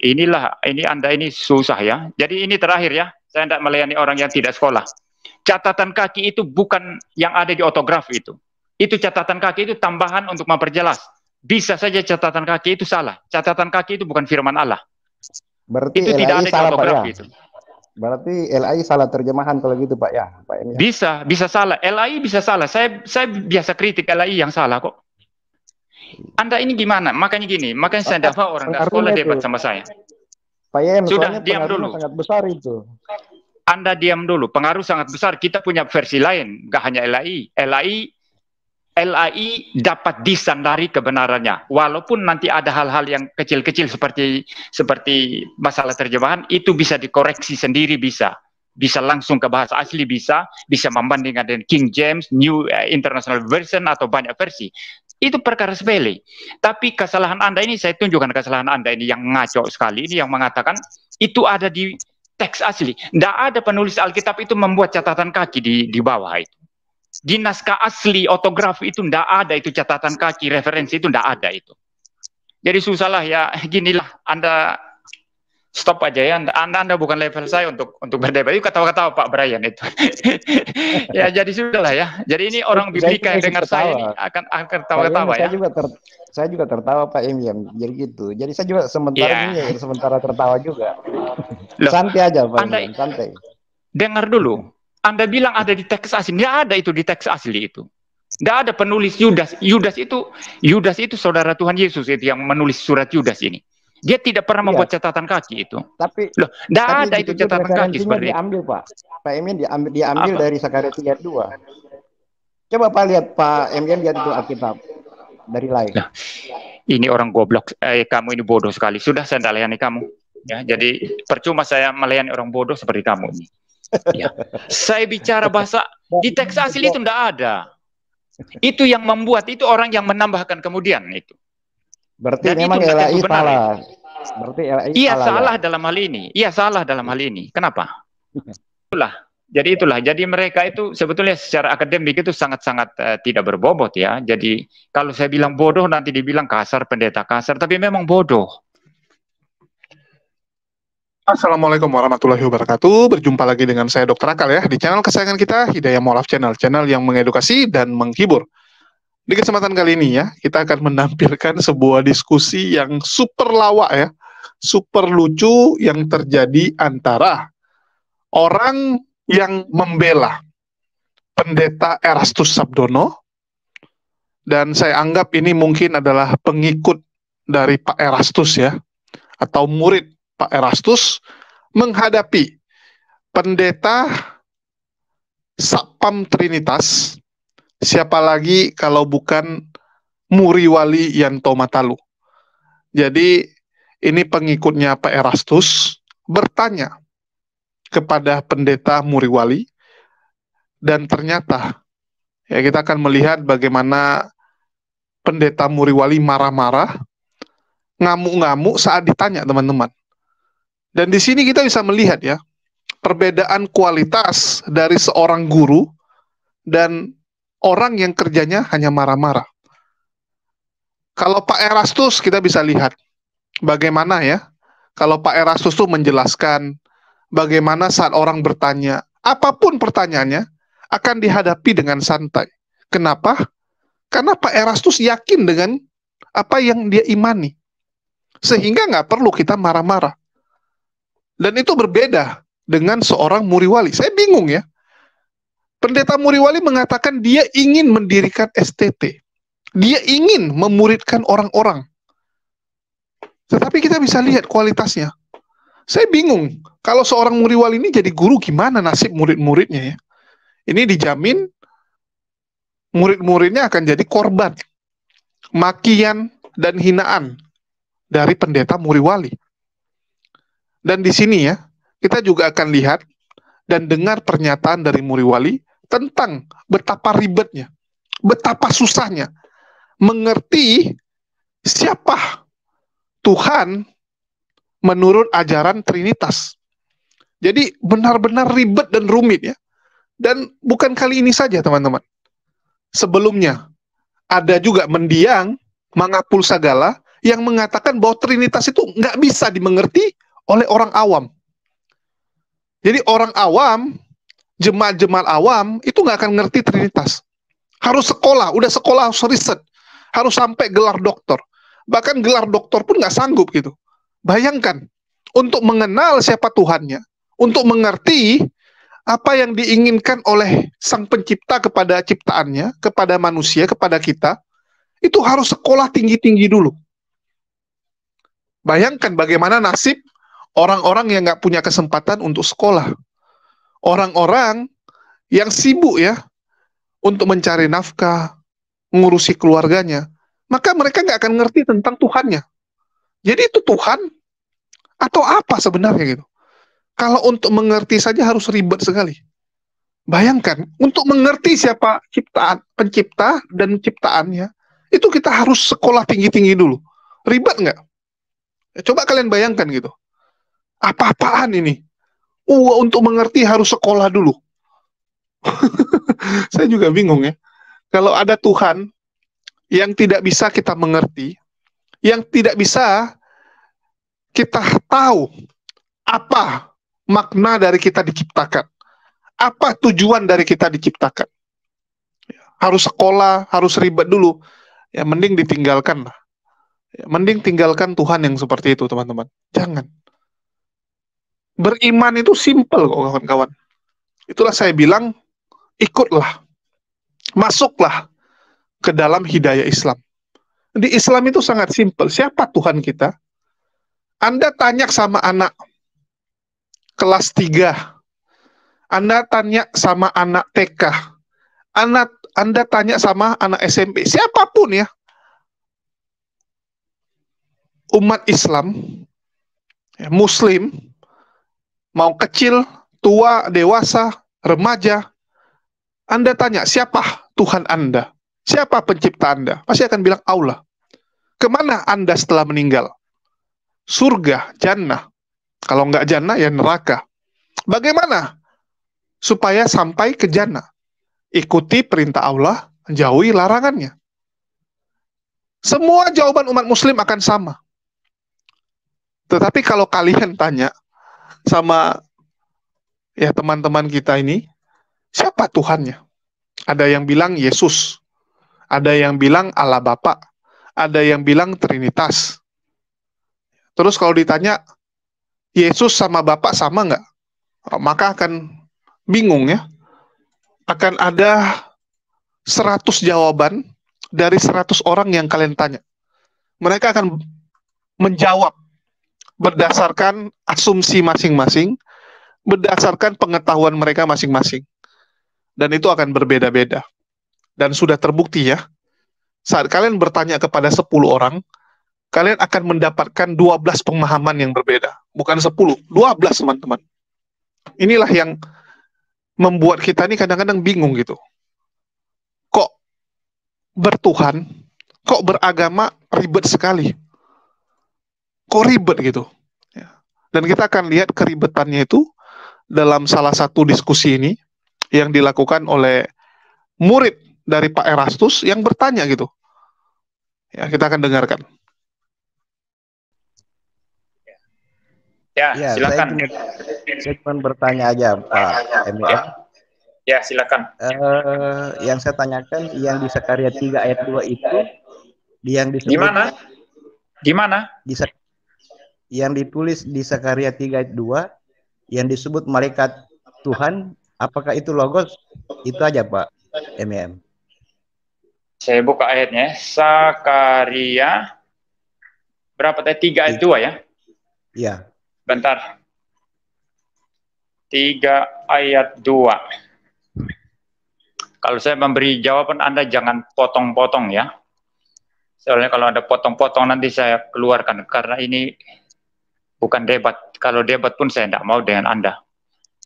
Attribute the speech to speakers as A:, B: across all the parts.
A: Inilah, ini Anda ini susah ya. Jadi ini terakhir ya, saya tidak melayani orang yang tidak sekolah. Catatan kaki itu bukan yang ada di otograf itu. Itu catatan kaki itu tambahan untuk memperjelas. Bisa saja catatan kaki itu salah. Catatan kaki itu bukan firman Allah. Berarti itu LAI tidak ada salah, di otograf ya? itu.
B: Berarti LAI salah terjemahan kalau gitu Pak ya, Pak ya?
A: Bisa, bisa salah. LAI bisa salah. Saya saya biasa kritik LAI yang salah kok. Anda ini gimana? Makanya gini, makanya saya dapat orang nggak sekolah debat sama saya. Pak Yem, Sudah diam dulu.
B: Sangat besar itu.
A: Anda diam dulu. Pengaruh sangat besar. Kita punya versi lain, nggak hanya LAI. LAI LAI dapat disandari kebenarannya. Walaupun nanti ada hal-hal yang kecil-kecil seperti seperti masalah terjemahan itu bisa dikoreksi sendiri bisa. Bisa langsung ke bahasa asli bisa, bisa membandingkan dengan King James, New eh, International Version atau banyak versi. Itu perkara sepele. Tapi kesalahan Anda ini saya tunjukkan kesalahan Anda ini yang ngaco sekali ini yang mengatakan itu ada di teks asli. Tidak ada penulis Alkitab itu membuat catatan kaki di di bawah itu. Di naskah asli otografi itu tidak ada itu catatan kaki, referensi itu tidak ada itu. Jadi susahlah ya, ginilah Anda stop aja ya. Anda, anda bukan level saya untuk untuk berdebat. Itu kata-kata Pak Brian itu. ya jadi sudah lah ya. Jadi ini orang biblika yang dengar saya ini akan akan ketawa-ketawa ya. Saya
B: juga ter, saya juga tertawa Pak Emian. Jadi gitu. Jadi saya juga sementara yeah. ini ya, sementara tertawa juga. Loh, santai aja Pak. Anda, Emian, santai.
A: Dengar dulu. Anda bilang ada di teks asli. Tidak ada itu di teks asli itu. Tidak ada penulis Yudas. Yudas itu Yudas itu saudara Tuhan Yesus itu yang menulis surat Yudas ini. Dia tidak pernah iya. membuat catatan kaki itu. Tapi loh, tidak ada itu catatan kaki seperti diambil
B: Pak. Pak Emin diambil diambil dari dari Sakaria 32. Coba Pak lihat Pak Emin lihat itu Alkitab dari lain. Nah,
A: ini orang goblok. Eh, kamu ini bodoh sekali. Sudah saya tidak layani kamu. Ya, jadi percuma saya melayani orang bodoh seperti kamu ini. Ya. saya bicara bahasa di teks asli itu tidak ada. Itu yang membuat itu orang yang menambahkan kemudian itu.
B: Berarti Dan memang LAI salah. Ya.
A: Berarti LAI iya, salah. Ya? salah ya? dalam hal ini. Iya, salah dalam hal ini. Kenapa? Itulah. Jadi itulah. Jadi mereka itu sebetulnya secara akademik itu sangat-sangat uh, tidak berbobot ya. Jadi kalau saya bilang bodoh nanti dibilang kasar, pendeta kasar, tapi memang bodoh.
C: Assalamualaikum warahmatullahi wabarakatuh. Berjumpa lagi dengan saya Dr. Akal ya di channel kesayangan kita Hidayah Molaf Channel, channel yang mengedukasi dan menghibur. Di kesempatan kali ini ya, kita akan menampilkan sebuah diskusi yang super lawak ya, super lucu yang terjadi antara orang yang membela pendeta Erastus Sabdono dan saya anggap ini mungkin adalah pengikut dari Pak Erastus ya atau murid Pak Erastus menghadapi pendeta Sapam Trinitas siapa lagi kalau bukan Muriwali Yanto Matalu. Jadi ini pengikutnya Pak Erastus bertanya kepada pendeta Muriwali dan ternyata ya kita akan melihat bagaimana pendeta Muriwali marah-marah ngamuk-ngamuk saat ditanya teman-teman. Dan di sini kita bisa melihat ya perbedaan kualitas dari seorang guru dan orang yang kerjanya hanya marah-marah. Kalau Pak Erastus kita bisa lihat bagaimana ya, kalau Pak Erastus tuh menjelaskan bagaimana saat orang bertanya, apapun pertanyaannya akan dihadapi dengan santai. Kenapa? Karena Pak Erastus yakin dengan apa yang dia imani. Sehingga nggak perlu kita marah-marah. Dan itu berbeda dengan seorang muriwali. Saya bingung ya. Pendeta Muriwali mengatakan dia ingin mendirikan STT. Dia ingin memuridkan orang-orang. Tetapi kita bisa lihat kualitasnya. Saya bingung, kalau seorang Muriwali ini jadi guru gimana nasib murid-muridnya ya? Ini dijamin murid-muridnya akan jadi korban makian dan hinaan dari pendeta Muriwali. Dan di sini ya, kita juga akan lihat dan dengar pernyataan dari Muriwali tentang betapa ribetnya, betapa susahnya mengerti siapa Tuhan menurut ajaran Trinitas. Jadi benar-benar ribet dan rumit ya. Dan bukan kali ini saja teman-teman. Sebelumnya ada juga mendiang Mangapul Sagala yang mengatakan bahwa Trinitas itu nggak bisa dimengerti oleh orang awam. Jadi orang awam jemaat-jemaat awam itu nggak akan ngerti Trinitas. Harus sekolah, udah sekolah harus riset, harus sampai gelar doktor. Bahkan gelar doktor pun nggak sanggup gitu. Bayangkan, untuk mengenal siapa Tuhannya, untuk mengerti apa yang diinginkan oleh Sang Pencipta kepada ciptaannya, kepada manusia, kepada kita, itu harus sekolah tinggi-tinggi dulu. Bayangkan bagaimana nasib orang-orang yang nggak punya kesempatan untuk sekolah orang-orang yang sibuk ya untuk mencari nafkah, ngurusi keluarganya, maka mereka nggak akan ngerti tentang Tuhannya. Jadi itu Tuhan atau apa sebenarnya gitu. Kalau untuk mengerti saja harus ribet sekali. Bayangkan, untuk mengerti siapa ciptaan, pencipta dan ciptaannya, itu kita harus sekolah tinggi-tinggi dulu. Ribet nggak? Ya, coba kalian bayangkan gitu. Apa-apaan ini? uh, untuk mengerti harus sekolah dulu. Saya juga bingung ya. Kalau ada Tuhan yang tidak bisa kita mengerti, yang tidak bisa kita tahu apa makna dari kita diciptakan, apa tujuan dari kita diciptakan. Ya, harus sekolah, harus ribet dulu. Ya mending ditinggalkan lah. Ya, mending tinggalkan Tuhan yang seperti itu, teman-teman. Jangan. Beriman itu simple kok kawan-kawan. Itulah saya bilang, ikutlah. Masuklah ke dalam hidayah Islam. Di Islam itu sangat simple. Siapa Tuhan kita? Anda tanya sama anak kelas 3. Anda tanya sama anak TK. Anak Anda tanya sama anak SMP. Siapapun ya. Umat Islam, ya, muslim, mau kecil, tua, dewasa, remaja. Anda tanya, siapa Tuhan Anda? Siapa pencipta Anda? Pasti akan bilang Allah. Kemana Anda setelah meninggal? Surga, jannah. Kalau nggak jannah, ya neraka. Bagaimana supaya sampai ke jannah? Ikuti perintah Allah, jauhi larangannya. Semua jawaban umat muslim akan sama. Tetapi kalau kalian tanya, sama ya teman-teman kita ini, siapa Tuhannya? Ada yang bilang Yesus, ada yang bilang Allah Bapa, ada yang bilang Trinitas. Terus kalau ditanya Yesus sama Bapak sama nggak? Maka akan bingung ya. Akan ada seratus jawaban dari seratus orang yang kalian tanya. Mereka akan menjawab berdasarkan asumsi masing-masing, berdasarkan pengetahuan mereka masing-masing. Dan itu akan berbeda-beda. Dan sudah terbukti ya, saat kalian bertanya kepada 10 orang, kalian akan mendapatkan 12 pemahaman yang berbeda. Bukan 10, 12 teman-teman. Inilah yang membuat kita ini kadang-kadang bingung gitu. Kok bertuhan, kok beragama ribet sekali kok ribet gitu. Ya. Dan kita akan lihat keribetannya itu dalam salah satu diskusi ini yang dilakukan oleh murid dari Pak Erastus yang bertanya gitu.
B: Ya, kita akan dengarkan.
A: Ya, ya silakan. Saya
B: cuma, bertanya aja Pak Emil. Ya.
A: ya, silakan.
B: Uh, yang saya tanyakan yang di Sekaria 3 ayat 2 itu di yang Di Gimana? Gimana? Di sek yang ditulis di Sakaria 3 ayat 2 yang disebut malaikat Tuhan, apakah itu logos? Itu aja Pak MM.
A: Saya buka ayatnya, Sakaria berapa tadi? 3 ayat 2 iya. ya? Iya. Bentar. 3 ayat 2. Kalau saya memberi jawaban Anda jangan potong-potong ya. Soalnya kalau ada potong-potong nanti saya keluarkan karena ini bukan debat. Kalau debat pun saya tidak mau dengan Anda.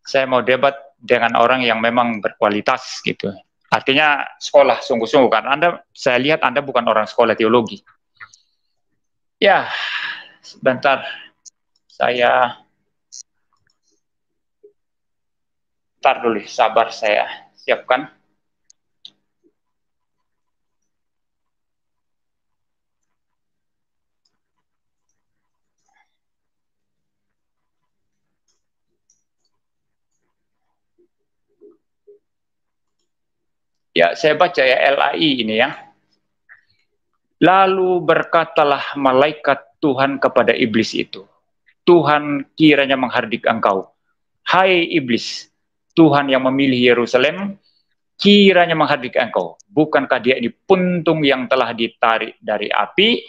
A: Saya mau debat dengan orang yang memang berkualitas gitu. Artinya sekolah sungguh-sungguh kan. Anda saya lihat Anda bukan orang sekolah teologi. Ya, sebentar. Saya Ntar dulu, sabar saya siapkan. Ya, saya baca ya LAI ini ya. Lalu berkatalah malaikat Tuhan kepada iblis itu. Tuhan kiranya menghardik engkau. Hai iblis, Tuhan yang memilih Yerusalem, kiranya menghardik engkau. Bukankah dia ini puntung yang telah ditarik dari api?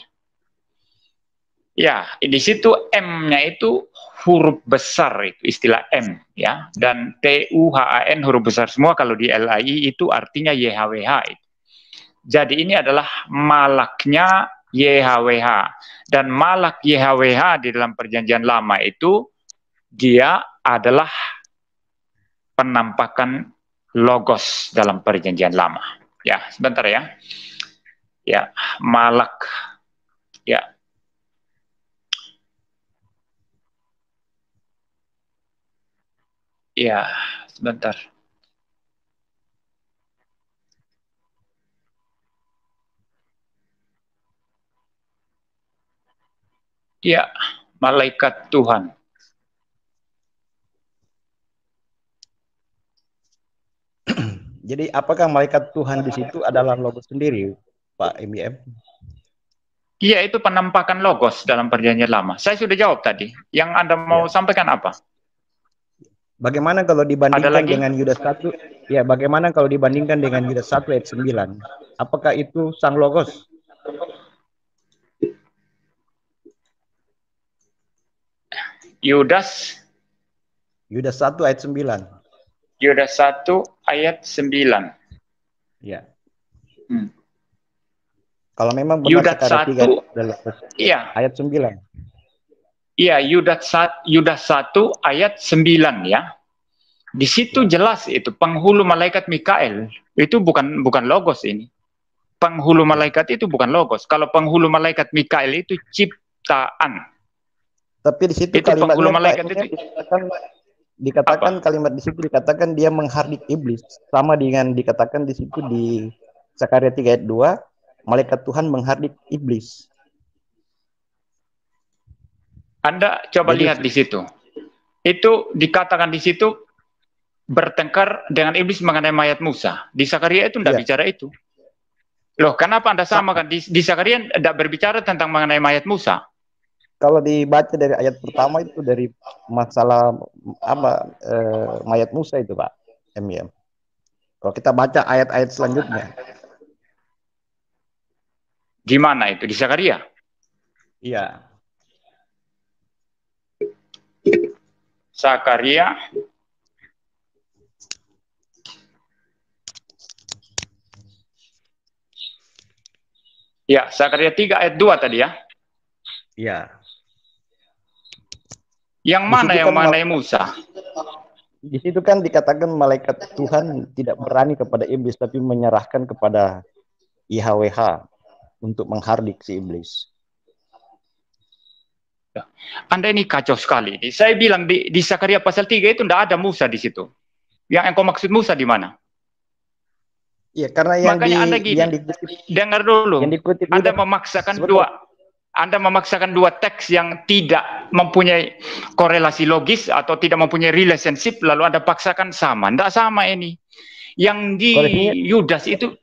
A: Ya, di situ M-nya itu huruf besar itu istilah M ya dan T U H A N huruf besar semua kalau di LAI itu artinya YHWH. Itu. Jadi ini adalah malaknya YHWH dan malak YHWH di dalam perjanjian lama itu dia adalah penampakan logos dalam perjanjian lama. Ya, sebentar ya. Ya, malak ya Ya, sebentar. Ya, malaikat Tuhan.
B: Jadi apakah malaikat Tuhan di situ adalah logos sendiri, Pak
A: MIM? Iya, itu penampakan logos dalam perjanjian lama. Saya sudah jawab tadi. Yang Anda mau ya. sampaikan apa?
B: Bagaimana kalau dibandingkan dengan Yudas 1? Ya, bagaimana kalau dibandingkan dengan Yudas 1 ayat 9? Apakah itu sang logos? Yudas Yudas 1 ayat 9.
A: Yudas 1 ayat 9. Ya. Hmm.
B: Kalau memang benar Yudas 1 tiga, iya. ayat 9.
A: Iya, Yudas 1 ayat 9 ya. Di situ ya. jelas itu penghulu malaikat Mikael itu bukan bukan logos ini. Penghulu malaikat itu bukan logos. Kalau penghulu malaikat Mikael itu ciptaan. Tapi
B: di situ itu kalimat penghulu malaikat itu dikatakan, dikatakan kalimat di situ dikatakan dia menghardik iblis sama dengan dikatakan di situ di Zakaria 3 ayat 2 malaikat
A: Tuhan menghardik iblis. Anda coba Bagus. lihat di situ. Itu dikatakan di situ bertengkar dengan iblis mengenai mayat Musa. Di Sakaria itu tidak ya. bicara itu. Loh, kenapa Anda samakan? Di, di Sakaria tidak berbicara tentang mengenai mayat Musa.
B: Kalau dibaca dari ayat pertama itu dari masalah apa eh, mayat Musa itu, Pak. MM. Kalau kita baca ayat-ayat selanjutnya.
A: gimana itu? Di Sakaria? Iya. Zakaria Ya, Zakaria 3 ayat 2 tadi ya. Ya. Yang mana yang kan mana Musa?
B: Di situ kan dikatakan malaikat Tuhan tidak berani kepada iblis tapi menyerahkan kepada IHWH
A: untuk menghardik si iblis. Anda ini kacau sekali. Saya bilang di, di Sakaria pasal 3 itu tidak ada Musa di situ. Yang engkau maksud Musa di mana? Iya, karena yang Makanya di, Anda gini, yang dikutip, dengar dulu. Yang dikutip anda itu, memaksakan dua anda memaksakan dua teks yang tidak mempunyai korelasi logis atau tidak mempunyai relationship lalu Anda paksakan sama. Tidak sama ini. Yang di Yudas itu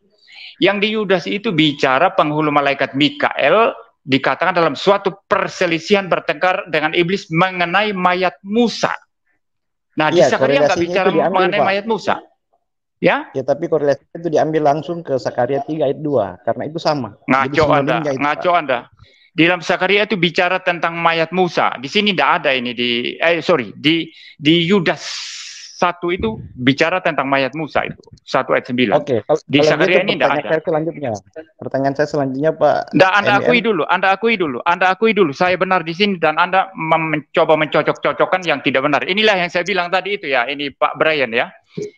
A: yang di Yudas itu bicara penghulu malaikat Mikael dikatakan dalam suatu perselisihan bertengkar dengan iblis mengenai mayat Musa. Nah, ya, di Sakaria iya, nggak bicara diambil, mengenai Pak. mayat Musa.
B: Ya? Ya, tapi korelasi itu diambil langsung ke Sakaria 3 ayat 2 karena itu sama. Ngaco Anda, itu, ngaco Pak.
A: Anda. Di dalam Sakaria itu bicara tentang mayat Musa. Di sini tidak ada ini di eh sorry di di Yudas satu itu bicara tentang mayat Musa itu satu ayat sembilan. Oke. Okay. Di Sakaria gitu, ini tidak ada. Saya
B: selanjutnya. Pertanyaan saya selanjutnya Pak. Nda anda akui
A: dulu, Anda akui dulu, Anda akui dulu. Saya benar di sini dan Anda mencoba mencocok-cocokkan yang tidak benar. Inilah yang saya bilang tadi itu ya. Ini Pak Brian ya.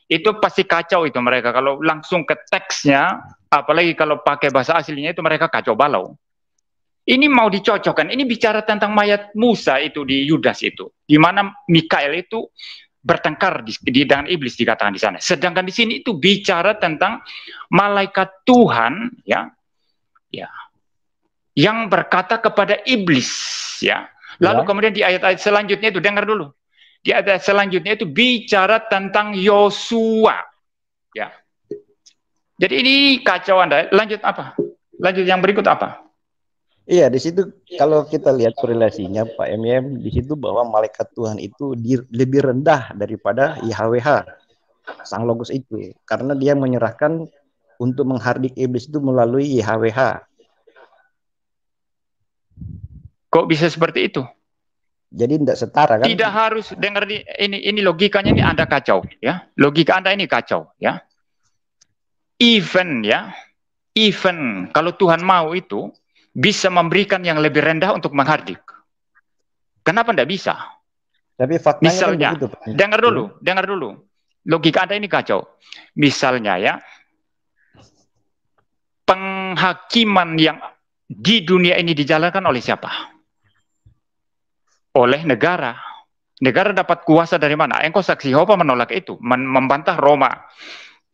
A: Itu pasti kacau itu mereka kalau langsung ke teksnya, apalagi kalau pakai bahasa aslinya itu mereka kacau balau. Ini mau dicocokkan. Ini bicara tentang mayat Musa itu di Yudas itu, di mana Mikael itu bertengkar di, di dengan iblis dikatakan di sana. Sedangkan di sini itu bicara tentang malaikat Tuhan ya. Ya. Yang berkata kepada iblis ya. Lalu ya. kemudian di ayat-ayat selanjutnya itu dengar dulu. Di ayat selanjutnya itu bicara tentang Yosua. Ya. Jadi ini kacauan. Lanjut apa? Lanjut yang berikut apa?
B: Iya, di situ iya, kalau kita lihat korelasinya Pak MM di situ bahwa malaikat Tuhan itu di, lebih rendah daripada YHWH sang logos itu karena dia menyerahkan untuk menghardik iblis itu melalui YHWH.
A: Kok bisa seperti itu? Jadi tidak setara kan? Tidak harus dengar di, ini ini logikanya ini Anda kacau ya. Logika Anda ini kacau ya. Even ya. Even kalau Tuhan mau itu bisa memberikan yang lebih rendah untuk menghardik. Kenapa tidak bisa? Tapi kan Misalnya, begitu, dengar dulu, dengar dulu. Logika Anda ini kacau. Misalnya ya, penghakiman yang di dunia ini dijalankan oleh siapa? Oleh negara. Negara dapat kuasa dari mana? Engkau saksi Yehova menolak itu, membantah Roma.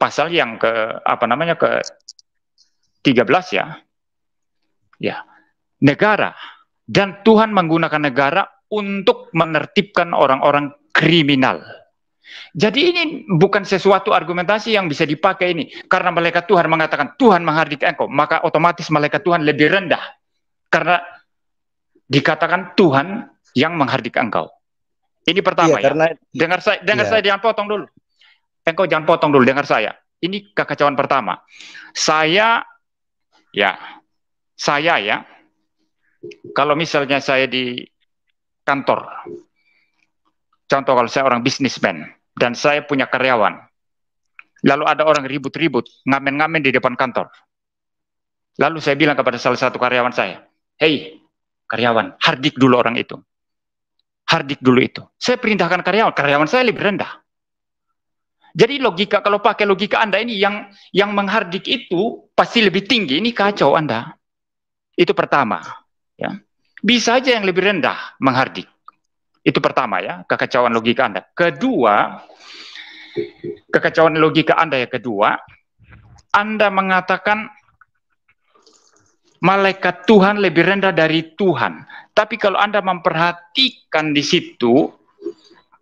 A: Pasal yang ke apa namanya ke 13 ya ya negara dan Tuhan menggunakan negara untuk menertibkan orang-orang kriminal. Jadi ini bukan sesuatu argumentasi yang bisa dipakai ini. Karena malaikat Tuhan mengatakan, Tuhan menghardik engkau, maka otomatis malaikat Tuhan lebih rendah. Karena dikatakan Tuhan yang menghardik engkau. Ini pertama iya, ya. Karena, Dengar saya, dengar ya. saya jangan potong dulu. Engkau jangan potong dulu, dengar saya. Ini kekacauan pertama. Saya, ya, saya ya, kalau misalnya saya di kantor, contoh kalau saya orang bisnismen dan saya punya karyawan, lalu ada orang ribut-ribut, ngamen-ngamen di depan kantor. Lalu saya bilang kepada salah satu karyawan saya, hei karyawan, hardik dulu orang itu. Hardik dulu itu. Saya perintahkan karyawan, karyawan saya lebih rendah. Jadi logika kalau pakai logika Anda ini yang yang menghardik itu pasti lebih tinggi. Ini kacau Anda. Itu pertama, ya. Bisa aja yang lebih rendah menghardik. Itu pertama ya, kekacauan logika Anda. Kedua, kekacauan logika Anda yang kedua, Anda mengatakan malaikat Tuhan lebih rendah dari Tuhan. Tapi kalau Anda memperhatikan di situ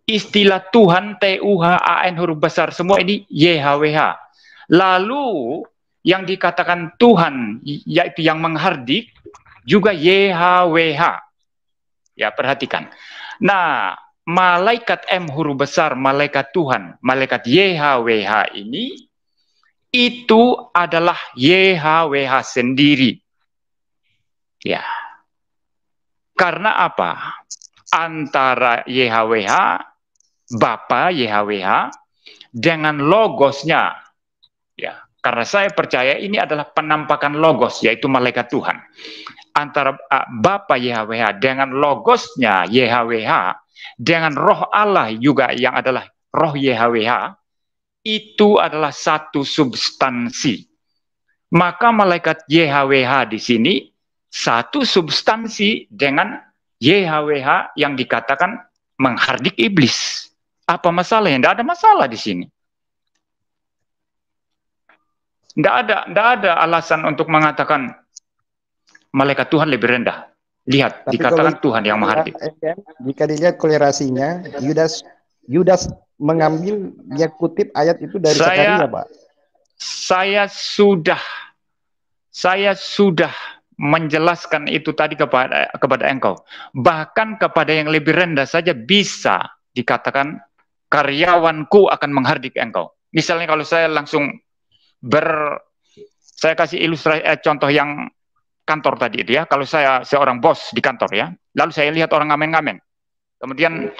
A: istilah Tuhan T U H A N huruf besar semua ini Y-H-W-H Lalu yang dikatakan Tuhan yaitu yang menghardik juga YHWH. Ya, perhatikan. Nah, malaikat M huruf besar, malaikat Tuhan, malaikat YHWH ini itu adalah YHWH sendiri. Ya. Karena apa? Antara YHWH, Bapa YHWH dengan logosnya. Ya. Karena saya percaya ini adalah penampakan logos, yaitu malaikat Tuhan. Antara ah, Bapa YHWH dengan logosnya YHWH, dengan roh Allah juga yang adalah roh YHWH, itu adalah satu substansi. Maka malaikat YHWH di sini satu substansi dengan YHWH yang dikatakan menghardik iblis. Apa masalahnya? Tidak ada masalah di sini. Tidak ada, tidak ada alasan untuk mengatakan malaikat Tuhan lebih rendah. Lihat, Tapi dikatakan Tuhan yang maha
B: iya, iya. Jika dilihat kolerasinya, Yudas Yudas mengambil dia kutip ayat itu dari saya, Sakaria, Pak.
A: Saya sudah saya sudah menjelaskan itu tadi kepada kepada engkau. Bahkan kepada yang lebih rendah saja bisa dikatakan karyawanku akan menghardik engkau. Misalnya kalau saya langsung ber saya kasih ilustrasi eh, contoh yang kantor tadi itu ya. Kalau saya seorang bos di kantor ya, lalu saya lihat orang ngamen-ngamen. Kemudian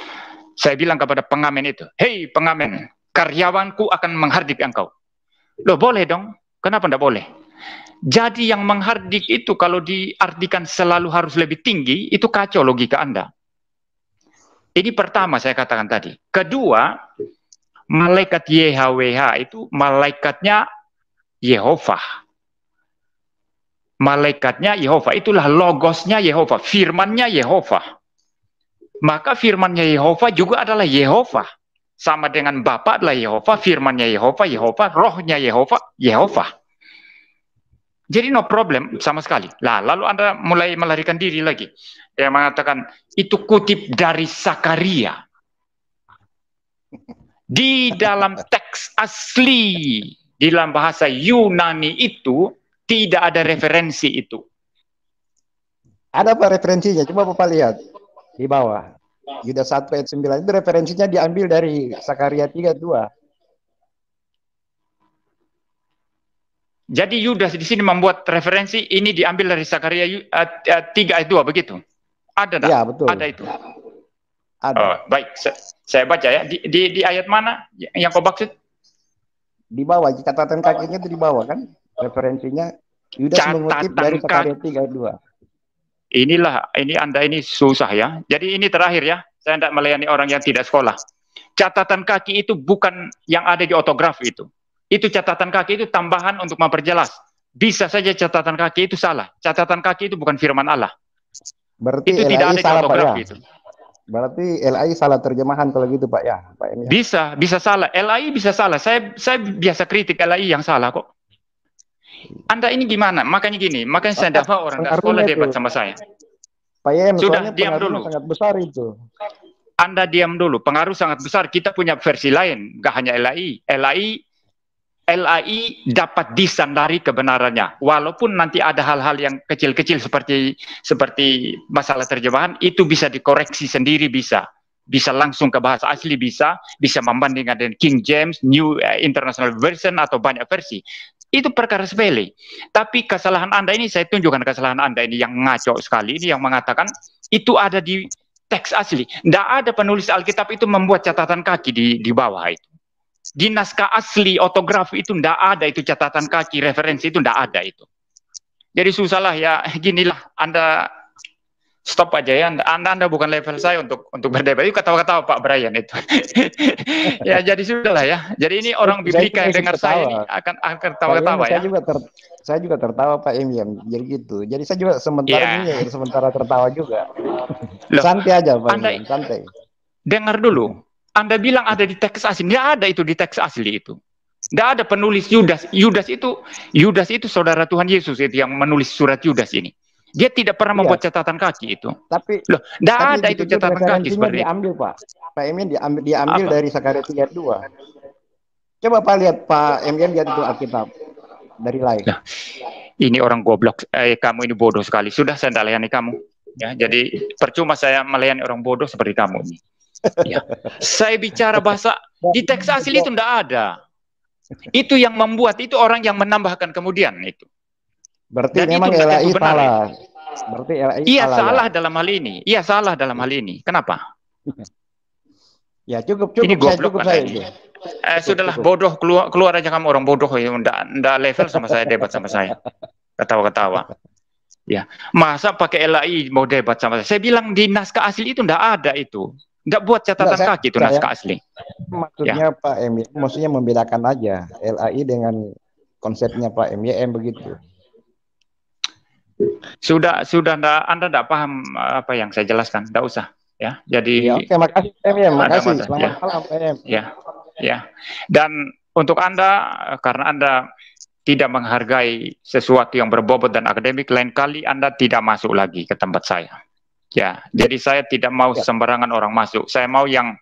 A: saya bilang kepada pengamen itu, "Hei pengamen, karyawanku akan menghardik engkau." Loh, boleh dong. Kenapa tidak boleh? Jadi yang menghardik itu kalau diartikan selalu harus lebih tinggi, itu kacau logika Anda. Ini pertama saya katakan tadi. Kedua, malaikat YHWH itu malaikatnya Yehova. Malaikatnya Yehova, itulah logosnya Yehova, firmannya Yehova. Maka firmannya Yehova juga adalah Yehova. Sama dengan Bapak adalah Yehova, firmannya Yehova, Yehova, rohnya Yehova, Yehova. Jadi no problem sama sekali. Lah, lalu Anda mulai melarikan diri lagi. Dia mengatakan, itu kutip dari Sakaria. Di dalam teks asli di dalam bahasa Yunani itu tidak ada referensi itu.
B: Ada apa referensinya? Coba Bapak lihat di bawah. Yuda 1 ayat 9 itu referensinya diambil dari Sakaria 32.
A: Jadi Yudas di sini membuat referensi ini diambil dari Sakaria 3 eh, eh, ayat 2 begitu. Ada tak? Ya, betul. Ada itu. Ada. Oh, baik, saya baca ya. Di, di, di ayat mana yang kau maksud?
B: di bawah catatan kakinya itu di bawah kan referensinya Yudas mengutip dari Sakarya
A: 32 inilah ini anda ini susah ya jadi ini terakhir ya saya tidak melayani orang yang tidak sekolah catatan kaki itu bukan yang ada di otograf itu itu catatan kaki itu tambahan untuk memperjelas bisa saja catatan kaki itu salah catatan kaki itu bukan firman Allah
B: Berarti itu tidak ada di otograf ya? itu Berarti LI salah terjemahan kalau gitu Pak ya, Pak ini.
A: Bisa, bisa salah. LI bisa salah. Saya saya biasa kritik LI yang salah kok. Anda ini gimana? Makanya gini, makanya saya tidak mau orang dari sekolah debat sama saya. Pak Yem, sudah diam dulu. Sangat besar itu. Anda diam dulu. Pengaruh sangat besar. Kita punya versi lain, gak hanya LAI. LAI LAI dapat disandari kebenarannya. Walaupun nanti ada hal-hal yang kecil-kecil seperti seperti masalah terjemahan itu bisa dikoreksi sendiri bisa. Bisa langsung ke bahasa asli bisa, bisa membandingkan dengan King James, New eh, International Version atau banyak versi. Itu perkara sepele. Tapi kesalahan Anda ini saya tunjukkan kesalahan Anda ini yang ngaco sekali ini yang mengatakan itu ada di teks asli. Tidak ada penulis Alkitab itu membuat catatan kaki di di bawah itu. Di naskah asli otografi itu ndak ada itu catatan kaki, referensi itu ndak ada itu. Jadi susahlah ya ginilah Anda stop aja ya. Anda Anda bukan level saya untuk untuk berdebat. Itu kata-kata Pak Brian itu. ya jadi sudahlah ya. Jadi ini orang biblika yang dengar saya ini akan akan tertawa ketawa ya. Saya
B: juga saya juga tertawa Pak Emian. Jadi gitu. Jadi saya juga sementara yeah. ini ya, sementara tertawa juga. Loh, santai aja Pak. Anda, santai.
A: Dengar dulu. Anda bilang ada di teks asli, tidak ada itu di teks asli itu. Tidak ada penulis Yudas. Yudas itu Yudas itu saudara Tuhan Yesus itu yang menulis surat Yudas ini. Dia tidak pernah iya. membuat catatan kaki itu. Tapi loh, tidak ada itu catatan kaki seperti
B: diambil, Pak. Pak Emin diambil, diambil Apa? dari Sakaria 32. Coba Pak lihat Pak Emin lihat itu Alkitab dari lain. Nah,
A: ini orang goblok. Eh, kamu ini bodoh sekali. Sudah saya tidak layani kamu. Ya, jadi percuma saya melayani orang bodoh seperti kamu ini. Ya. Saya bicara bahasa di teks asli itu tidak ada. Itu yang membuat itu orang yang menambahkan kemudian itu.
B: Berarti Dan memang itu LAI benar, salah.
A: Ya. Berarti LAI iya salah, ya. salah dalam hal ini. Iya salah dalam hal ini. Kenapa? Ya cukup cukup ini saya cukup saya. Ini. Eh, sudahlah cukup. bodoh keluar keluar aja kamu orang bodoh ya ndak ndak level sama saya debat sama saya. Ketawa-ketawa. Ya, masa pakai LAI mau debat sama saya? Saya bilang di naskah asli itu ndak ada itu nggak buat catatan Nggak, saya, kaki itu naskah asli.
B: Maksudnya ya. Pak MY, maksudnya membedakan aja LAI dengan konsepnya Pak MYM begitu.
A: Sudah sudah anda, anda tidak paham eh, apa yang saya jelaskan, tidak usah ya. Jadi ya, oke,
B: makasih MYM, makasih. Masa, Selamat ya. malam MYM.
A: Ya. Ya. Dan untuk Anda karena Anda tidak menghargai sesuatu yang berbobot dan akademik, lain kali Anda tidak masuk lagi ke tempat saya. Ya, jadi saya tidak mau ya. sembarangan orang masuk. Saya mau yang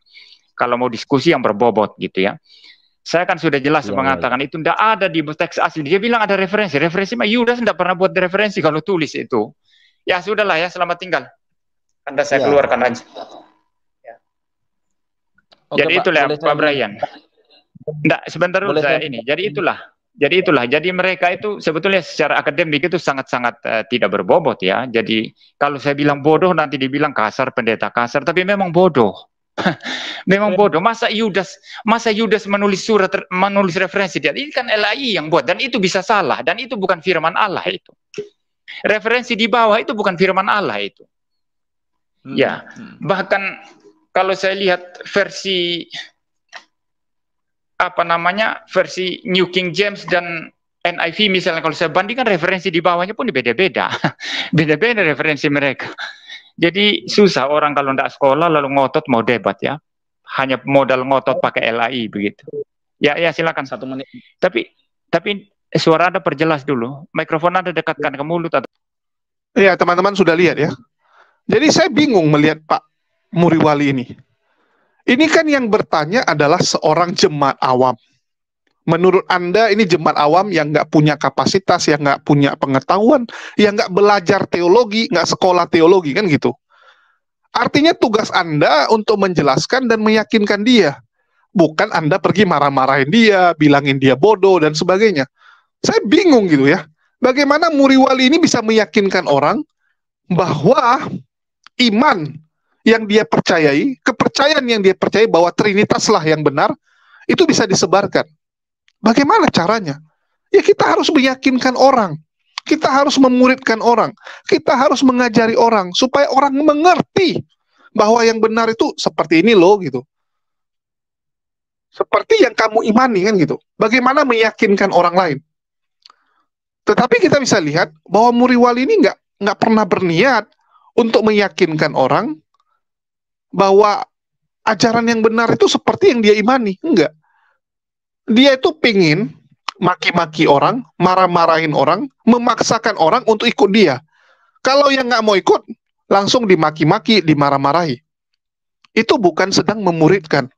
A: kalau mau diskusi yang berbobot gitu ya. Saya kan sudah jelas ya, ya. mengatakan ya. itu tidak ada di teks asli. Dia bilang ada referensi. Referensi mah Yudas tidak pernah buat referensi kalau tulis itu. Ya sudahlah ya, selamat tinggal. Anda saya ya. keluarkan aja. Ya.
B: Oke, jadi itulah Pak, Pak Brian.
A: sebentar dulu saya, saya ini. Jadi itulah jadi itulah jadi mereka itu sebetulnya secara akademik itu sangat-sangat uh, tidak berbobot ya jadi kalau saya bilang bodoh nanti dibilang kasar pendeta kasar tapi memang bodoh memang iya. bodoh masa Yudas masa Yudas menulis surat menulis referensi dia ini kan LAI yang buat dan itu bisa salah dan itu bukan firman Allah itu referensi di bawah itu bukan firman Allah itu hmm. ya hmm. bahkan kalau saya lihat versi apa namanya versi New King James dan NIV misalnya kalau saya bandingkan referensi di bawahnya pun beda-beda. Beda-beda referensi mereka. Jadi susah orang kalau tidak sekolah lalu ngotot mau debat ya. Hanya modal ngotot pakai LAI begitu. Ya ya silakan satu menit. Tapi tapi suara Anda perjelas dulu. Mikrofon Anda dekatkan ke mulut atau Ya, teman-teman sudah lihat ya. Jadi saya bingung melihat Pak Muriwali
C: ini. Ini kan yang bertanya adalah seorang jemaat awam. Menurut Anda ini jemaat awam yang nggak punya kapasitas, yang nggak punya pengetahuan, yang nggak belajar teologi, nggak sekolah teologi, kan gitu. Artinya tugas Anda untuk menjelaskan dan meyakinkan dia. Bukan Anda pergi marah-marahin dia, bilangin dia bodoh, dan sebagainya. Saya bingung gitu ya. Bagaimana muriwali ini bisa meyakinkan orang bahwa iman yang dia percayai, kepercayaan yang dia percayai bahwa Trinitaslah yang benar, itu bisa disebarkan. Bagaimana caranya? Ya kita harus meyakinkan orang. Kita harus memuridkan orang. Kita harus mengajari orang supaya orang mengerti bahwa yang benar itu seperti ini loh gitu. Seperti yang kamu imani kan gitu. Bagaimana meyakinkan orang lain? Tetapi kita bisa lihat bahwa Muriwali ini nggak nggak pernah berniat untuk meyakinkan orang bahwa ajaran yang benar itu seperti yang dia imani. Enggak. Dia itu pingin maki-maki orang, marah-marahin orang, memaksakan orang untuk ikut dia. Kalau yang nggak mau ikut, langsung dimaki-maki, dimarah-marahi. Itu bukan sedang memuridkan.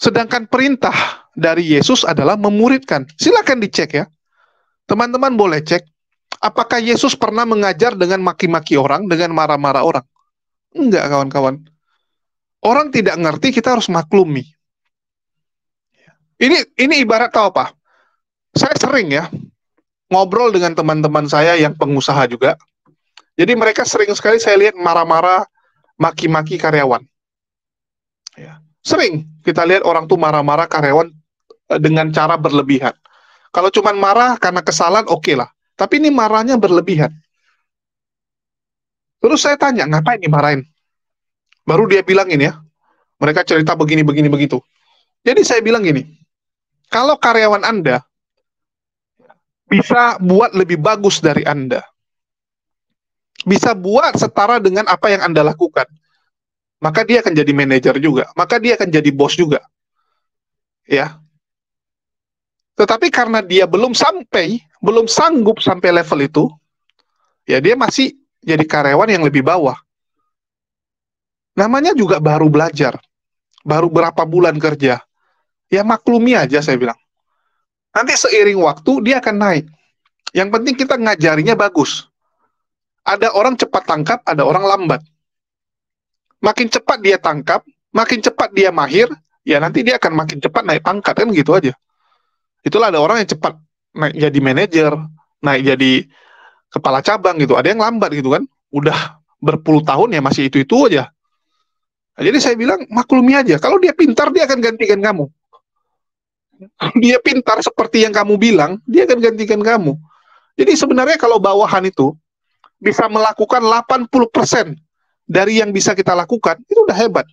C: Sedangkan perintah dari Yesus adalah memuridkan. Silahkan dicek ya. Teman-teman boleh cek Apakah Yesus pernah mengajar dengan maki-maki orang, dengan marah-marah orang? Enggak, kawan-kawan. Orang tidak ngerti, kita harus maklumi. Ini ini ibarat tahu apa? Saya sering ya ngobrol dengan teman-teman saya yang pengusaha juga. Jadi mereka sering sekali saya lihat marah-marah, maki-maki karyawan. Ya. Sering kita lihat orang tuh marah-marah karyawan eh, dengan cara berlebihan. Kalau cuma marah karena kesalahan, oke okay lah. Tapi ini marahnya berlebihan. Terus saya tanya, ngapain dimarahin? Baru dia bilang ini ya, mereka cerita begini, begini, begitu. Jadi saya bilang gini, kalau karyawan Anda bisa buat lebih bagus dari Anda, bisa buat setara dengan apa yang Anda lakukan, maka dia akan jadi manajer juga, maka dia akan jadi bos juga. Ya. Tetapi karena dia belum sampai belum sanggup sampai level itu, ya dia masih jadi karyawan yang lebih bawah. Namanya juga baru belajar, baru berapa bulan kerja. Ya maklumi aja saya bilang. Nanti seiring waktu dia akan naik. Yang penting kita ngajarinya bagus. Ada orang cepat tangkap, ada orang lambat. Makin cepat dia tangkap, makin cepat dia mahir, ya nanti dia akan makin cepat naik pangkat kan gitu aja. Itulah ada orang yang cepat naik jadi manajer, naik jadi kepala cabang gitu. Ada yang lambat gitu kan. Udah berpuluh tahun ya masih itu-itu aja. Nah, jadi saya bilang maklumi aja. Kalau dia pintar dia akan gantikan kamu. Kalau dia pintar seperti yang kamu bilang, dia akan gantikan kamu. Jadi sebenarnya kalau bawahan itu bisa melakukan 80% dari yang bisa kita lakukan, itu udah hebat.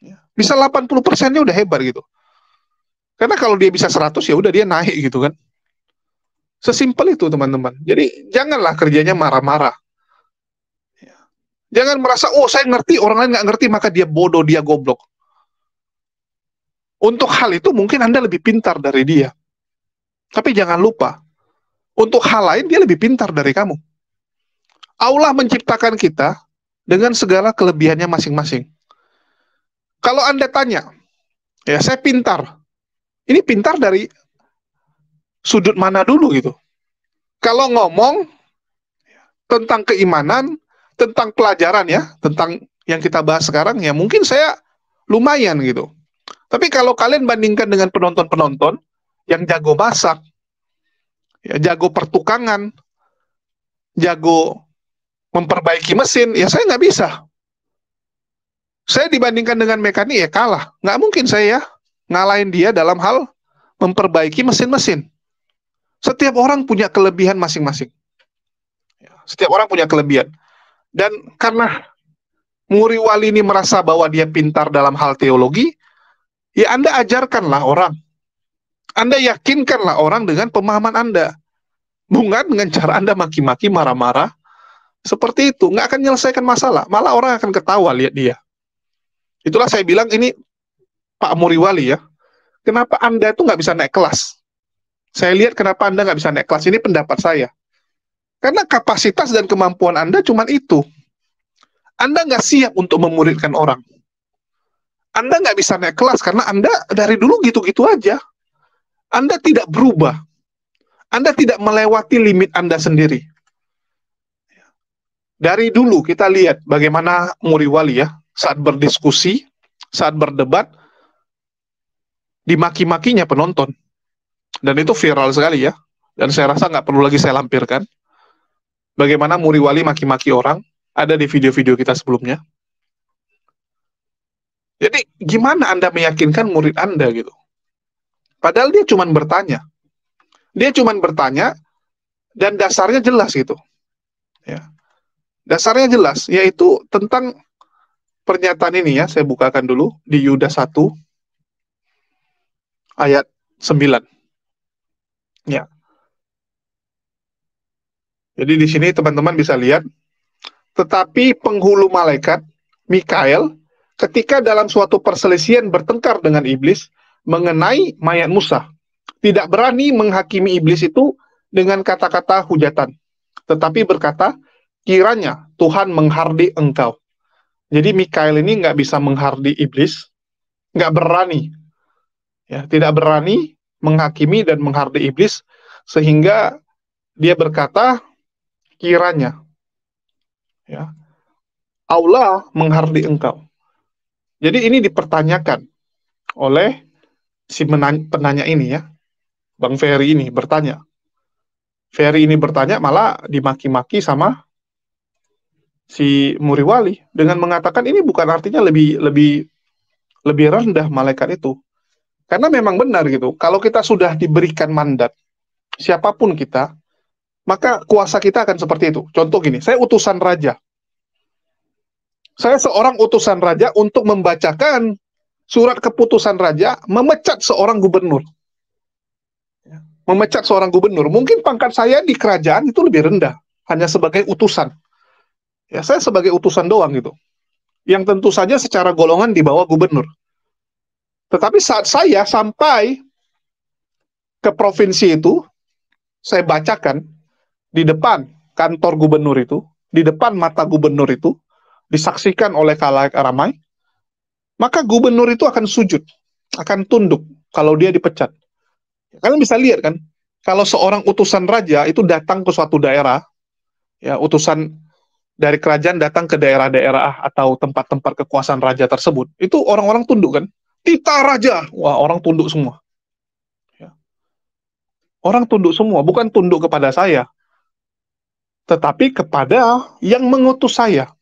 C: Ya. Bisa 80%-nya udah hebat gitu. Karena kalau dia bisa 100 ya udah dia naik gitu kan. Sesimpel itu teman-teman. Jadi janganlah kerjanya marah-marah. Ya. Jangan merasa, oh saya ngerti, orang lain nggak ngerti, maka dia bodoh, dia goblok. Untuk hal itu mungkin Anda lebih pintar dari dia. Tapi jangan lupa, untuk hal lain dia lebih pintar dari kamu. Allah menciptakan kita dengan segala kelebihannya masing-masing. Kalau Anda tanya, ya saya pintar, ini pintar dari sudut mana dulu gitu. Kalau ngomong tentang keimanan, tentang pelajaran ya, tentang yang kita bahas sekarang ya mungkin saya lumayan gitu. Tapi kalau kalian bandingkan dengan penonton-penonton yang jago masak, ya, jago pertukangan, jago memperbaiki mesin, ya saya nggak bisa. Saya dibandingkan dengan mekanik ya kalah, nggak mungkin saya ya ngalahin dia dalam hal memperbaiki hmm. mesin-mesin. Setiap orang punya kelebihan masing-masing. Ya, setiap orang punya kelebihan. Dan karena Muriwali ini merasa bahwa dia pintar dalam hal teologi, ya Anda ajarkanlah orang. Anda yakinkanlah orang dengan pemahaman Anda. Bukan dengan cara Anda maki-maki, marah-marah. Seperti itu, nggak akan menyelesaikan masalah. Malah orang akan ketawa lihat dia. Itulah saya bilang ini Pak Muriwali ya, kenapa Anda itu nggak bisa naik kelas? Saya lihat kenapa Anda nggak bisa naik kelas, ini pendapat saya. Karena kapasitas dan kemampuan Anda cuma itu. Anda nggak siap untuk memuridkan orang. Anda nggak bisa naik kelas karena Anda dari dulu gitu-gitu aja. Anda tidak berubah. Anda tidak melewati limit Anda sendiri. Dari dulu kita lihat bagaimana Muriwali ya, saat berdiskusi, saat berdebat, dimaki-makinya penonton dan itu viral sekali ya dan saya rasa nggak perlu lagi saya lampirkan bagaimana Muriwali maki-maki orang ada di video-video kita sebelumnya jadi gimana anda meyakinkan murid anda gitu padahal dia cuma bertanya dia cuma bertanya dan dasarnya jelas gitu ya dasarnya jelas yaitu tentang pernyataan ini ya saya bukakan dulu di Yuda 1 ayat 9. Ya. Jadi di sini teman-teman bisa lihat tetapi penghulu malaikat Mikael ketika dalam suatu perselisihan bertengkar dengan iblis mengenai mayat Musa tidak berani menghakimi iblis itu dengan kata-kata hujatan tetapi berkata kiranya Tuhan menghardi engkau. Jadi Mikael ini nggak bisa menghardi iblis, nggak berani ya, tidak berani menghakimi dan menghardi iblis sehingga dia berkata kiranya ya Allah menghardi engkau. Jadi ini dipertanyakan oleh si penanya ini ya. Bang Ferry ini bertanya. Ferry ini bertanya malah dimaki-maki sama si Muriwali dengan mengatakan ini bukan artinya lebih lebih lebih rendah malaikat itu. Karena memang benar gitu. Kalau kita sudah diberikan mandat siapapun kita, maka kuasa kita akan seperti itu. Contoh gini, saya utusan raja. Saya seorang utusan raja untuk membacakan surat keputusan raja memecat seorang gubernur. Ya. Memecat seorang gubernur. Mungkin pangkat saya di kerajaan itu lebih rendah, hanya sebagai utusan. Ya, saya sebagai utusan doang gitu. Yang tentu saja secara golongan di bawah gubernur. Tetapi saat saya sampai ke provinsi itu, saya bacakan di depan kantor gubernur itu, di depan mata gubernur itu, disaksikan oleh kalayak ramai, maka gubernur itu akan sujud, akan tunduk kalau dia dipecat. Kalian bisa lihat kan, kalau seorang utusan raja itu datang ke suatu daerah, ya utusan dari kerajaan datang ke daerah-daerah atau tempat-tempat kekuasaan raja tersebut, itu orang-orang tunduk kan? Tita Raja. Wah, orang tunduk semua. Ya. Orang tunduk semua, bukan tunduk kepada saya, tetapi kepada yang mengutus saya.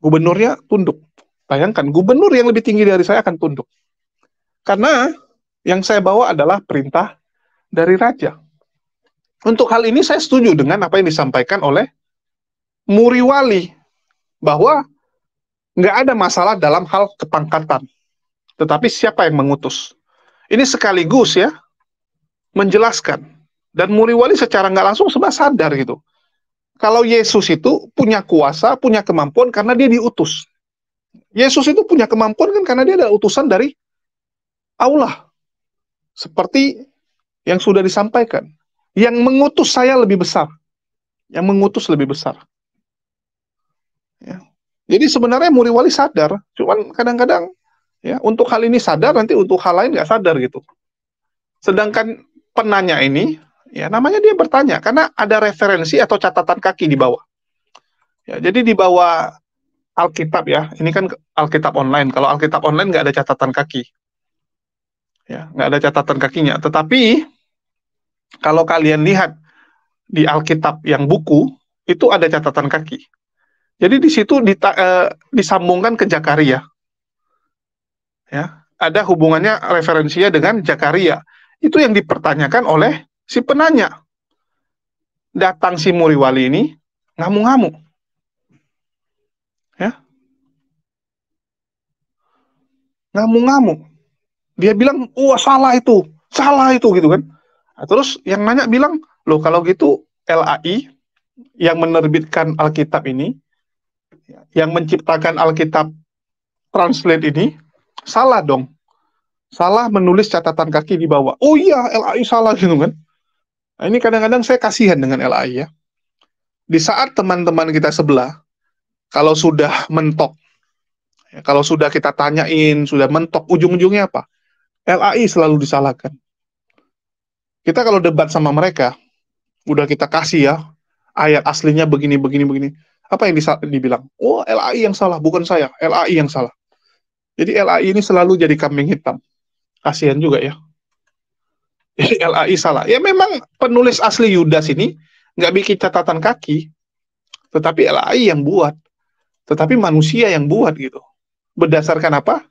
C: Gubernurnya tunduk. Bayangkan, gubernur yang lebih tinggi dari saya akan tunduk. Karena yang saya bawa adalah perintah dari raja. Untuk hal ini saya setuju dengan apa yang disampaikan oleh Muriwali bahwa nggak ada masalah dalam hal kepangkatan. Tetapi siapa yang mengutus? Ini sekaligus ya menjelaskan dan wali secara nggak langsung sebab sadar gitu. Kalau Yesus itu punya kuasa, punya kemampuan karena dia diutus. Yesus itu punya kemampuan kan karena dia adalah utusan dari Allah. Seperti yang sudah disampaikan. Yang mengutus saya lebih besar. Yang mengutus lebih besar. Jadi sebenarnya Muriwali sadar, cuman kadang-kadang ya untuk hal ini sadar, nanti untuk hal lain nggak sadar gitu. Sedangkan penanya ini, ya namanya dia bertanya karena ada referensi atau catatan kaki di bawah. Ya, jadi di bawah Alkitab ya, ini kan Alkitab online. Kalau Alkitab online nggak ada catatan kaki, ya nggak ada catatan kakinya. Tetapi kalau kalian lihat di Alkitab yang buku itu ada catatan kaki. Jadi di situ dita, eh, disambungkan ke Jakaria. Ya, ada hubungannya referensinya dengan Jakaria. Itu yang dipertanyakan oleh si penanya. Datang si Muriwali ini ngamuk-ngamuk. Ya. Ngamuk-ngamuk. Dia bilang, "Wah, salah itu. Salah itu." gitu kan. Nah, terus yang nanya bilang, "Loh, kalau gitu LAI yang menerbitkan Alkitab ini yang menciptakan Alkitab Translate ini salah dong. Salah menulis catatan kaki di bawah. Oh iya, LAI salah gitu kan. Nah, ini kadang-kadang saya kasihan dengan LAI ya. Di saat teman-teman kita sebelah, kalau sudah mentok, ya, kalau sudah kita tanyain, sudah mentok, ujung-ujungnya apa? LAI selalu disalahkan. Kita kalau debat sama mereka, udah kita kasih ya, ayat aslinya begini, begini, begini apa yang dibilang? Oh, LAI yang salah, bukan saya. LAI yang salah. Jadi LAI ini selalu jadi kambing hitam. Kasihan juga ya. Jadi LAI salah. Ya memang penulis asli Yudas ini nggak bikin catatan kaki, tetapi LAI yang buat. Tetapi manusia yang buat gitu. Berdasarkan apa?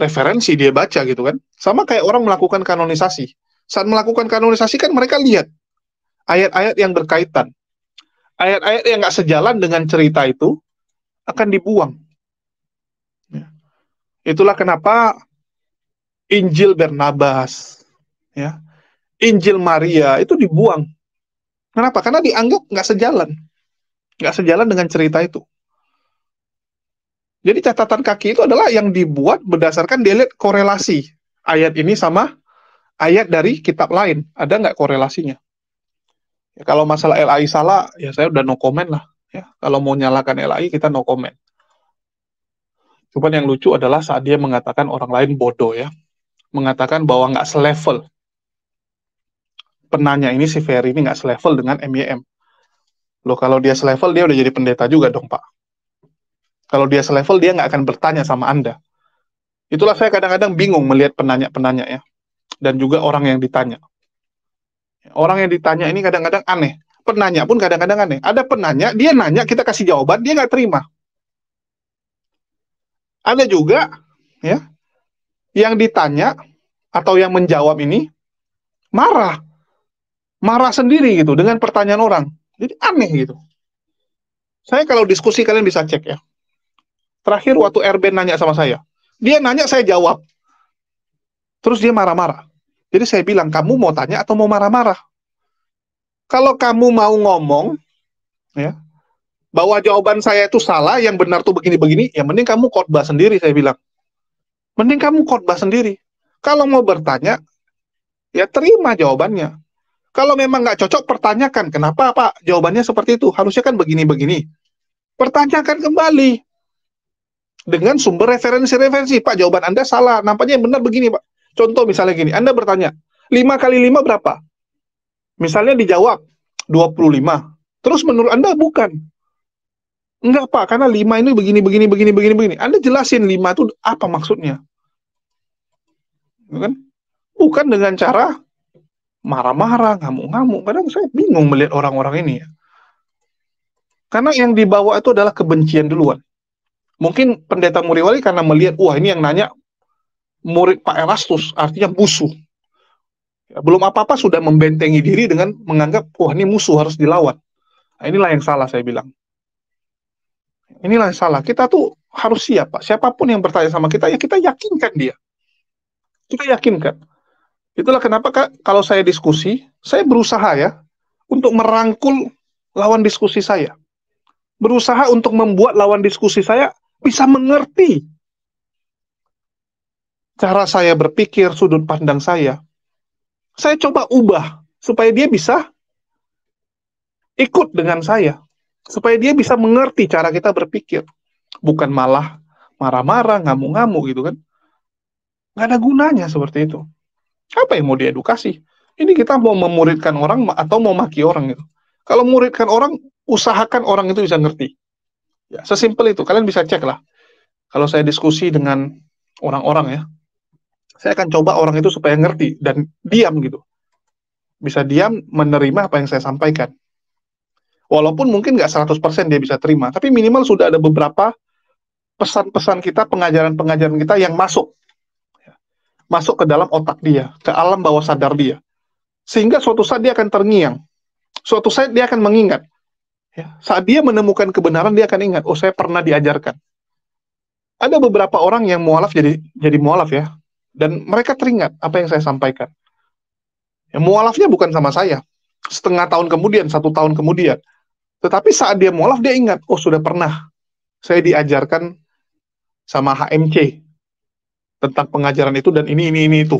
C: Referensi dia baca gitu kan. Sama kayak orang melakukan kanonisasi. Saat melakukan kanonisasi kan mereka lihat ayat-ayat yang berkaitan ayat-ayat yang nggak sejalan dengan cerita itu akan dibuang. Ya. Itulah kenapa Injil Bernabas, ya, Injil Maria itu dibuang. Kenapa? Karena dianggap nggak sejalan, nggak sejalan dengan cerita itu. Jadi catatan kaki itu adalah yang dibuat berdasarkan dilihat korelasi ayat ini sama ayat dari kitab lain. Ada nggak korelasinya? Ya, kalau masalah LAI salah, ya saya udah no comment lah. Ya, kalau mau nyalakan LAI, kita no comment. Cuman yang lucu adalah saat dia mengatakan orang lain bodoh ya. Mengatakan bahwa nggak selevel. Penanya ini, si Ferry ini nggak selevel dengan MYM. Loh, kalau dia selevel, dia udah jadi pendeta juga dong, Pak. Kalau dia selevel, dia nggak akan bertanya sama Anda. Itulah saya kadang-kadang bingung melihat penanya-penanya ya. Dan juga orang yang ditanya Orang yang ditanya ini hmm. kadang-kadang aneh. Penanya pun kadang-kadang aneh. Ada penanya, dia nanya, kita kasih jawaban, dia nggak terima. Ada juga ya yang ditanya atau yang menjawab ini marah. Marah sendiri gitu dengan pertanyaan orang. Jadi aneh gitu. Saya kalau diskusi kalian bisa cek ya. Terakhir waktu Erben nanya sama saya. Dia nanya, saya jawab. Terus dia marah-marah. Jadi saya bilang, kamu mau tanya atau mau marah-marah? Kalau kamu mau ngomong, ya, bahwa jawaban saya itu salah, yang benar tuh begini-begini, ya mending kamu khotbah sendiri, saya bilang. Mending kamu khotbah sendiri. Kalau mau bertanya, ya terima jawabannya. Kalau memang nggak cocok, pertanyakan, kenapa Pak jawabannya seperti itu? Harusnya kan begini-begini. Pertanyakan kembali. Dengan sumber referensi-referensi, Pak jawaban Anda salah, nampaknya yang benar begini Pak Contoh misalnya gini, Anda bertanya, 5 kali 5 berapa? Misalnya dijawab 25. Terus menurut Anda bukan. Enggak Pak, karena 5 ini begini, begini, begini, begini, begini. Anda jelasin 5 itu apa maksudnya. Bukan? Gitu bukan dengan cara marah-marah, ngamuk-ngamuk. Kadang saya bingung melihat orang-orang ini ya. Karena yang dibawa itu adalah kebencian duluan. Mungkin pendeta Muriwali karena melihat, wah ini yang nanya murid Pak Erastus, artinya musuh. Ya, belum apa-apa sudah membentengi diri dengan menganggap, wah ini musuh harus dilawan. Nah, inilah yang salah saya bilang. Inilah yang salah. Kita tuh harus siap, Pak. Siapapun yang bertanya sama kita, ya kita yakinkan dia. Kita yakinkan. Itulah kenapa Kak, kalau saya diskusi, saya berusaha ya untuk merangkul lawan diskusi saya. Berusaha untuk membuat lawan diskusi saya bisa mengerti cara saya berpikir, sudut pandang saya. Saya coba ubah supaya dia bisa ikut dengan saya, supaya dia bisa mengerti cara kita berpikir, bukan malah marah-marah, ngamuk-ngamuk gitu kan. Nggak ada gunanya seperti itu. Apa yang mau diedukasi? Ini kita mau memuridkan orang atau mau maki orang gitu. Kalau muridkan orang, usahakan orang itu bisa ngerti. Ya, sesimpel itu. Kalian bisa cek lah. Kalau saya diskusi dengan orang-orang ya, saya akan coba orang itu supaya ngerti dan diam gitu. Bisa diam menerima apa yang saya sampaikan. Walaupun mungkin nggak 100% dia bisa terima, tapi minimal sudah ada beberapa pesan-pesan kita, pengajaran-pengajaran kita yang masuk. Masuk ke dalam otak dia, ke alam bawah sadar dia. Sehingga suatu saat dia akan terngiang. Suatu saat dia akan mengingat. Ya, saat dia menemukan kebenaran, dia akan ingat, oh saya pernah diajarkan. Ada beberapa orang yang mualaf jadi jadi mualaf ya, dan mereka teringat apa yang saya sampaikan. Ya, mualafnya bukan sama saya. Setengah tahun kemudian, satu tahun kemudian. Tetapi saat dia mualaf, dia ingat, oh sudah pernah saya diajarkan sama HMC tentang pengajaran itu dan ini, ini, ini, itu.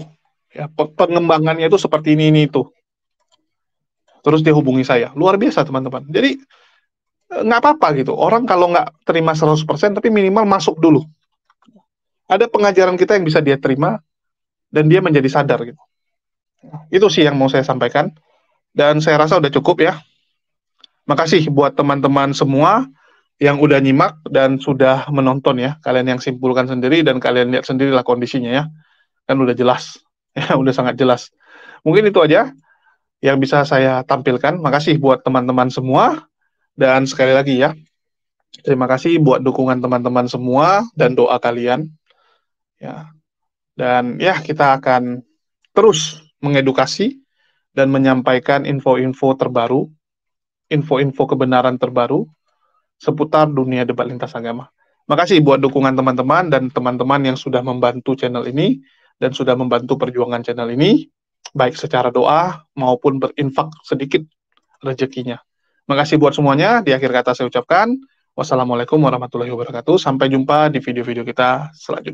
C: Ya, pengembangannya itu seperti ini, ini, itu. Terus dia hubungi saya. Luar biasa, teman-teman. Jadi, eh, nggak apa-apa gitu. Orang kalau nggak terima 100%, tapi minimal masuk dulu ada pengajaran kita yang bisa dia terima dan dia menjadi sadar gitu. Itu sih yang mau saya sampaikan dan saya rasa udah cukup ya. Makasih buat teman-teman semua yang udah nyimak dan sudah menonton ya. Kalian yang simpulkan sendiri dan kalian lihat sendirilah kondisinya ya. Kan udah jelas. Ya, udah sangat jelas. Mungkin itu aja yang bisa saya tampilkan. Makasih buat teman-teman semua dan sekali lagi ya. Terima kasih buat dukungan teman-teman semua dan doa kalian ya dan ya kita akan terus mengedukasi dan menyampaikan info-info terbaru info-info kebenaran terbaru seputar dunia debat lintas agama makasih buat dukungan teman-teman dan teman-teman yang sudah membantu channel ini dan sudah membantu perjuangan channel ini baik secara doa maupun berinfak sedikit rezekinya. Makasih buat semuanya. Di akhir kata saya ucapkan wassalamualaikum warahmatullahi wabarakatuh. Sampai jumpa di video-video kita selanjutnya.